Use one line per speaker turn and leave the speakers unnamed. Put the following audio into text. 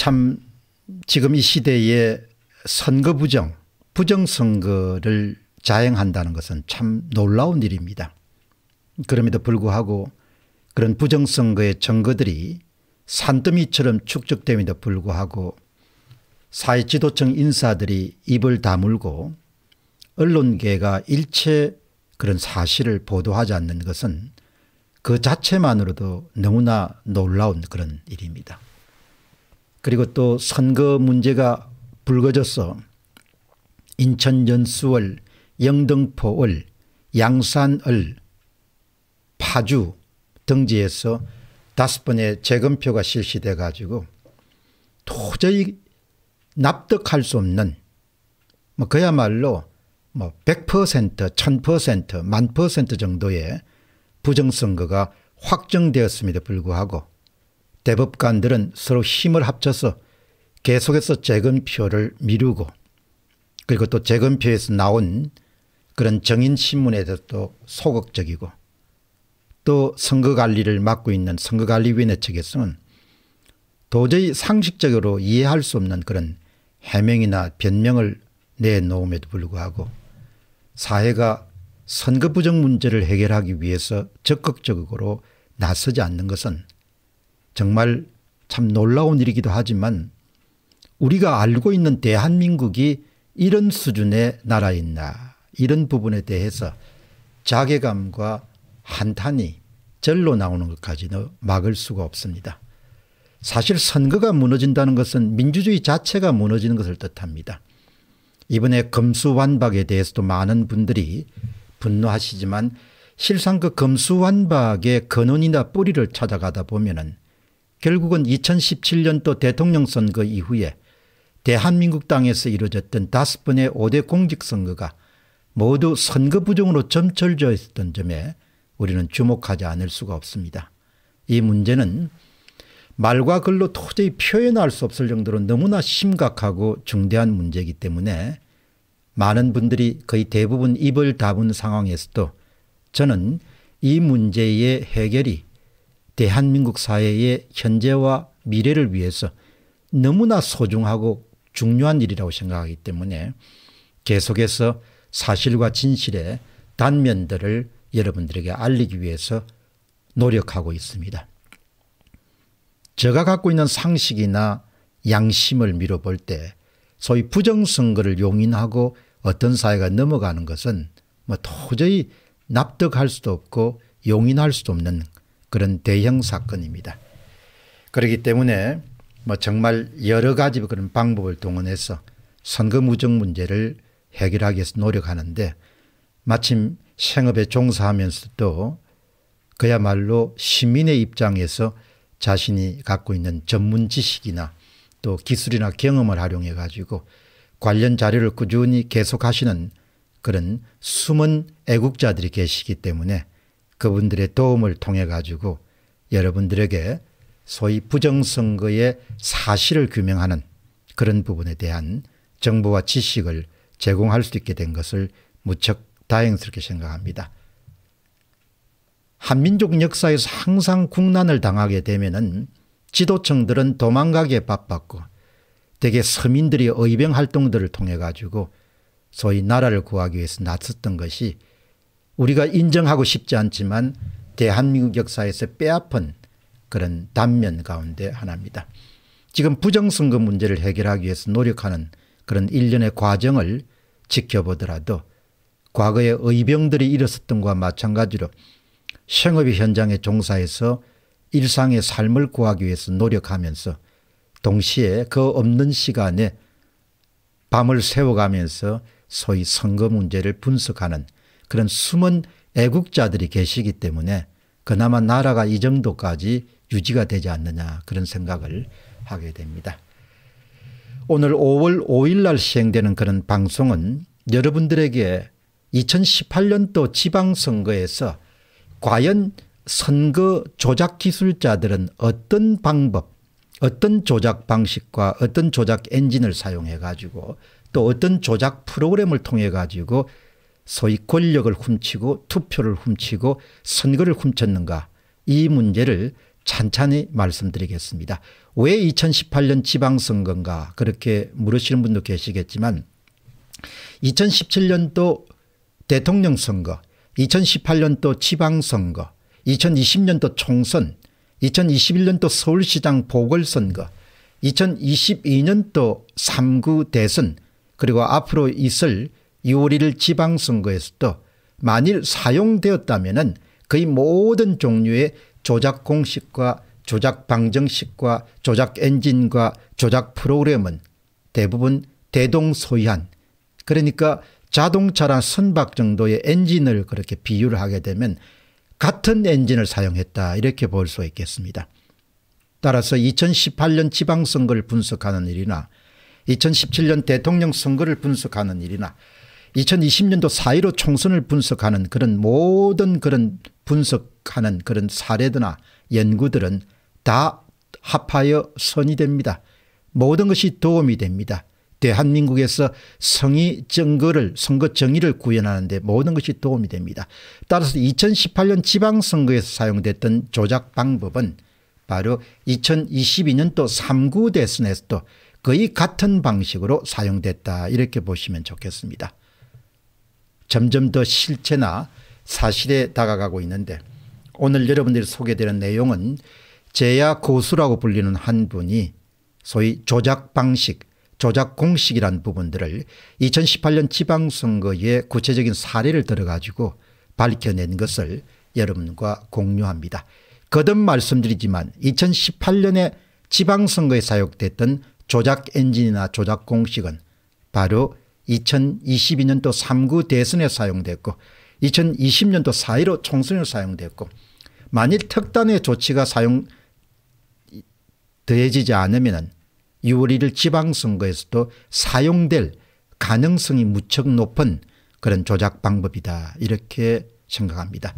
참 지금 이 시대에 선거 부정, 부정선거를 자행한다는 것은 참 놀라운 일입니다. 그럼에도 불구하고 그런 부정선거의 증거들이 산더미처럼 축적됨에도 불구하고 사회 지도층 인사들이 입을 다물고 언론계가 일체 그런 사실을 보도하지 않는 것은 그 자체만으로도 너무나 놀라운 그런 일입니다. 그리고 또 선거 문제가 불거져서 인천 연수월, 영등포월, 양산을, 파주 등지에서 다섯 번의 재검표가 실시돼 가지고 도저히 납득할 수 없는 뭐 그야말로 뭐 100%, 1000%, 1000% 정도의 부정선거가 확정되었음에도 불구하고 대법관들은 서로 힘을 합쳐서 계속해서 재검표를 미루고 그리고 또 재검표에서 나온 그런 정인신문에도 또 소극적이고 또 선거관리를 맡고 있는 선거관리위원회 측에서는 도저히 상식적으로 이해할 수 없는 그런 해명이나 변명을 내놓음에도 불구하고 사회가 선거 부정 문제를 해결하기 위해서 적극적으로 나서지 않는 것은 정말 참 놀라운 일이기도 하지만 우리가 알고 있는 대한민국이 이런 수준의 나라였나 이런 부분에 대해서 자괴감과 한탄이 절로 나오는 것까지는 막을 수가 없습니다. 사실 선거가 무너진다는 것은 민주주의 자체가 무너지는 것을 뜻합니다. 이번에 검수완박에 대해서도 많은 분들이 분노하시지만 실상 그 검수완박의 근원이나 뿌리를 찾아가다 보면은 결국은 2017년 도 대통령 선거 이후에 대한민국 땅에서 이루어졌던 다섯 번의 5대 공직선거가 모두 선거 부정으로 점철져 있었던 점에 우리는 주목하지 않을 수가 없습니다. 이 문제는 말과 글로 도저히 표현할 수 없을 정도로 너무나 심각하고 중대한 문제이기 때문에 많은 분들이 거의 대부분 입을 다문 상황에서도 저는 이 문제의 해결이 대한민국 사회의 현재와 미래를 위해서 너무나 소중하고 중요한 일이라고 생각하기 때문에 계속해서 사실과 진실의 단면들을 여러분들에게 알리기 위해서 노력하고 있습니다. 제가 갖고 있는 상식이나 양심을 미뤄볼 때 소위 부정선거를 용인하고 어떤 사회가 넘어가는 것은 뭐 도저히 납득할 수도 없고 용인할 수도 없는 그런 대형 사건입니다. 그렇기 때문에 뭐 정말 여러 가지 그런 방법을 동원해서 선거 무정 문제를 해결하기 위해서 노력하는데 마침 생업에 종사하면서도 그야말로 시민의 입장에서 자신이 갖고 있는 전문 지식이나 또 기술이나 경험을 활용해 가지고 관련 자료를 꾸준히 계속하시는 그런 숨은 애국자들이 계시기 때문에 그분들의 도움을 통해 가지고 여러분들에게 소위 부정선거의 사실을 규명하는 그런 부분에 대한 정보와 지식을 제공할 수 있게 된 것을 무척 다행스럽게 생각합니다. 한민족 역사에서 항상 국난을 당하게 되면은 지도층들은 도망가기에 바빴고 대개 서민들이 의병 활동들을 통해 가지고 소위 나라를 구하기 위해서 나섰던 것이 우리가 인정하고 싶지 않지만 대한민국 역사에서 빼앗은 그런 단면 가운데 하나입니다. 지금 부정선거 문제를 해결하기 위해서 노력하는 그런 일련의 과정을 지켜보더라도 과거의 의병들이 일어섰던 것과 마찬가지로 생업의 현장에 종사해서 일상의 삶을 구하기 위해서 노력하면서 동시에 그 없는 시간에 밤을 새워가면서 소위 선거 문제를 분석하는 그런 숨은 애국자들이 계시기 때문에 그나마 나라가 이 정도까지 유지가 되지 않느냐 그런 생각을 하게 됩니다. 오늘 5월 5일 날 시행되는 그런 방송은 여러분들에게 2018년도 지방선거에서 과연 선거 조작 기술자들은 어떤 방법 어떤 조작 방식과 어떤 조작 엔진을 사용해 가지고 또 어떤 조작 프로그램을 통해 가지고 소위 권력을 훔치고 투표를 훔치고 선거를 훔쳤는가 이 문제를 찬찬히 말씀드리겠습니다. 왜 2018년 지방선거인가 그렇게 물으시는 분도 계시겠지만 2017년도 대통령 선거, 2018년도 지방선거, 2020년도 총선, 2021년도 서울시장 보궐선거, 2022년도 3구 대선 그리고 앞으로 있을 2월 1일 지방선거에서도 만일 사용되었다면 거의 모든 종류의 조작 공식과 조작 방정식과 조작 엔진과 조작 프로그램은 대부분 대동소이한 그러니까 자동차나 선박 정도의 엔진을 그렇게 비유를 하게 되면 같은 엔진을 사용했다 이렇게 볼 수 있겠습니다. 따라서 2018년 지방선거를 분석하는 일이나 2017년 대통령 선거를 분석하는 일이나 2020년도 4.15 총선을 분석하는 그런 모든 그런 분석하는 그런 사례들이나 연구들은 다 합하여 선이 됩니다. 모든 것이 도움이 됩니다. 대한민국에서 성의 증거를 선거 정의를 구현하는데 모든 것이 도움이 됩니다. 따라서 2018년 지방선거에서 사용됐던 조작 방법은 바로 2022년도 3구 대선에서도 거의 같은 방식으로 사용됐다 이렇게 보시면 좋겠습니다. 점점 더 실체나 사실에 다가가고 있는데 오늘 여러분들이 소개되는 내용은 제야 고수라고 불리는 한 분이 소위 조작 방식 조작 공식이란 부분들을 2018년 지방선거의 구체적인 사례를 들어가지고 밝혀낸 것을 여러분과 공유합니다. 거듭 말씀드리지만 2018년에 지방선거에 사용됐던 조작 엔진이나 조작 공식은 바로 2022년도 3구 대선에 사용됐고 2020년도 4.15 총선에 사용됐고 만일 특단의 조치가 사용 더해지지 않으면 6월 1일 지방선거에서도 사용될 가능성이 무척 높은 그런 조작 방법이다 이렇게 생각합니다.